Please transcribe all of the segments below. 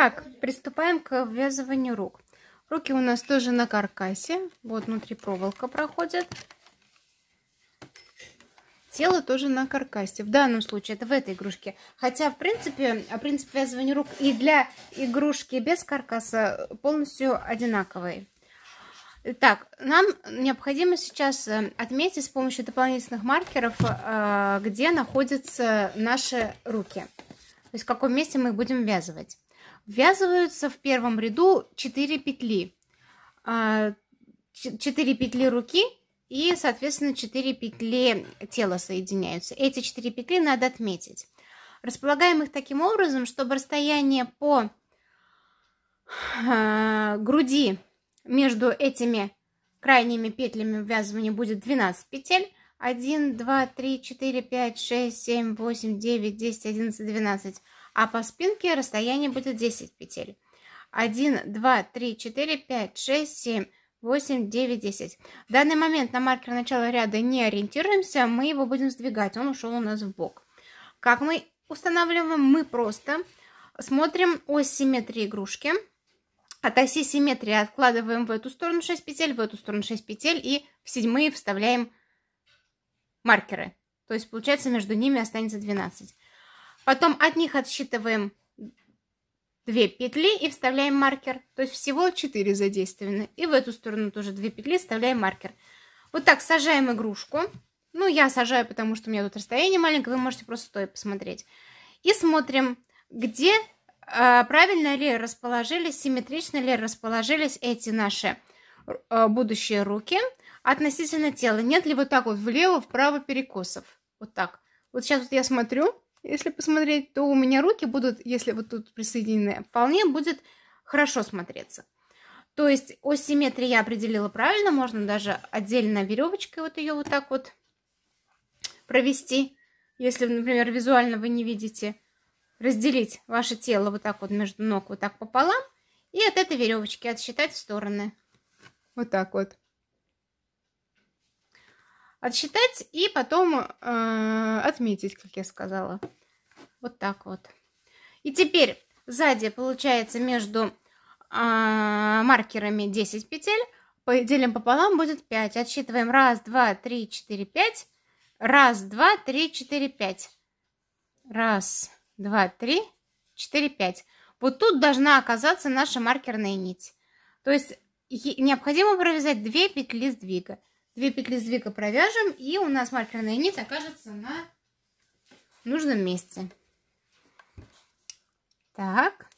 Так, приступаем к ввязыванию рук. Руки у нас тоже на каркасе. Вот внутри проволока проходит. Тело тоже на каркасе. В данном случае это в этой игрушке. Хотя, в принципе, принцип ввязывания рук и для игрушки без каркаса полностью одинаковый. Так, нам необходимо сейчас э, отметить с помощью дополнительных маркеров, э, где находятся наши руки. То есть в каком месте мы их будем ввязывать. Ввязываются в первом ряду 4 петли. 4 а, петли руки и, соответственно, 4 петли тела соединяются. Эти 4 петли надо отметить. Располагаем их таким образом, чтобы расстояние по а, груди между этими крайними петлями ввязывания будет 12 петель, 1, 2, 3, 4, 5, 6, 7, 8, 9, 10, 11, 12. А по спинке расстояние будет 10 петель. 1, 2, 3, 4, 5, 6, 7, 8, 9, 10. В данный момент на маркер начала ряда не ориентируемся, мы его будем сдвигать, он ушел у нас в бок. Как мы устанавливаем? Мы просто смотрим ось симметрии игрушки. От оси симметрии откладываем в эту сторону 6 петель, в эту сторону 6 петель и в седьмые вставляем маркеры. То есть, получается, между ними останется 12. Потом от них отсчитываем 2 петли и вставляем маркер. То есть всего 4 задействованы. И в эту сторону тоже 2 петли вставляем маркер. Вот так сажаем игрушку. Ну, я сажаю, потому что у меня тут расстояние маленькое, вы можете просто стоя посмотреть. И смотрим, где э, правильно ли расположились, симметрично ли расположились эти наши э, будущие руки – относительно тела. Нет ли вот так вот влево-вправо перекосов? Вот так. Вот сейчас вот я смотрю, если посмотреть, то у меня руки будут, если вот тут присоединены, вполне будет хорошо смотреться. То есть ось симметрии я определила правильно, можно даже отдельно веревочкой вот ее вот так вот провести, если, например, визуально вы не видите, разделить ваше тело вот так вот между ног, вот так пополам, и от этой веревочки отсчитать в стороны. Вот так вот отсчитать и потом э, отметить, как я сказала. Вот так вот. И теперь сзади получается между э, маркерами 10 петель. Делим пополам будет 5. Отсчитываем 1, 2, 3, 4, 5. 1, 2, 3, 4, 5. 1, 2, 3, 4, 5. Вот тут должна оказаться наша маркерная нить. То есть необходимо провязать 2 петли сдвига. 2 петли сдвига провяжем, и у нас маркерная нить окажется на нужном месте. Так.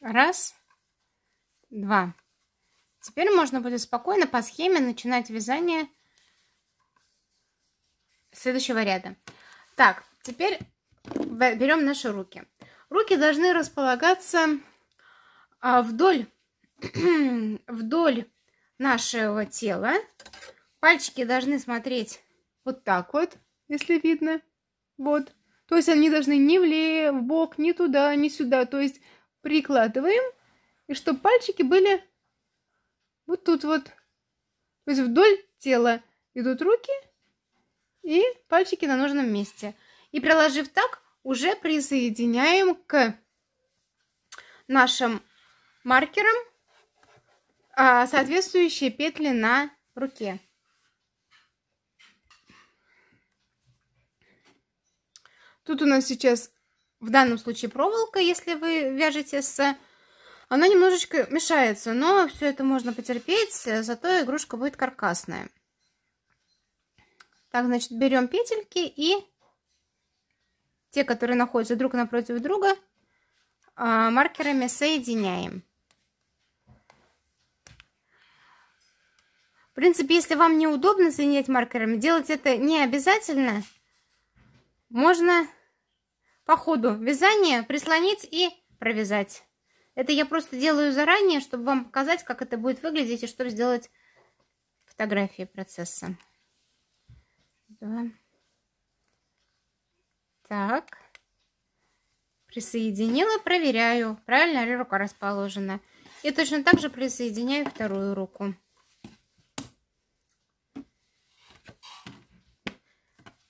Раз, два. Теперь можно будет спокойно по схеме начинать вязание следующего ряда. Так, теперь берем наши руки. Руки должны располагаться а вдоль, вдоль нашего тела. Пальчики должны смотреть вот так вот, если видно. Вот. То есть они должны не влево, в бок, не туда, не сюда. То есть прикладываем, и чтобы пальчики были вот тут вот. То есть вдоль тела идут руки и пальчики на нужном месте. И приложив так, уже присоединяем к нашим маркером а, соответствующие петли на руке. Тут у нас сейчас в данном случае проволока, если вы вяжете с... Она немножечко мешается, но все это можно потерпеть, зато игрушка будет каркасная. Так, значит, берем петельки и те, которые находятся друг напротив друга, а, маркерами соединяем. В принципе, если вам неудобно соединять маркерами, делать это не обязательно. Можно по ходу вязания прислонить и провязать. Это я просто делаю заранее, чтобы вам показать, как это будет выглядеть и что сделать фотографии процесса. Два. Так. Присоединила, проверяю, правильно ли рука расположена. И точно так же присоединяю вторую руку.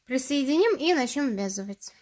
Присоединим и начнем ввязывать.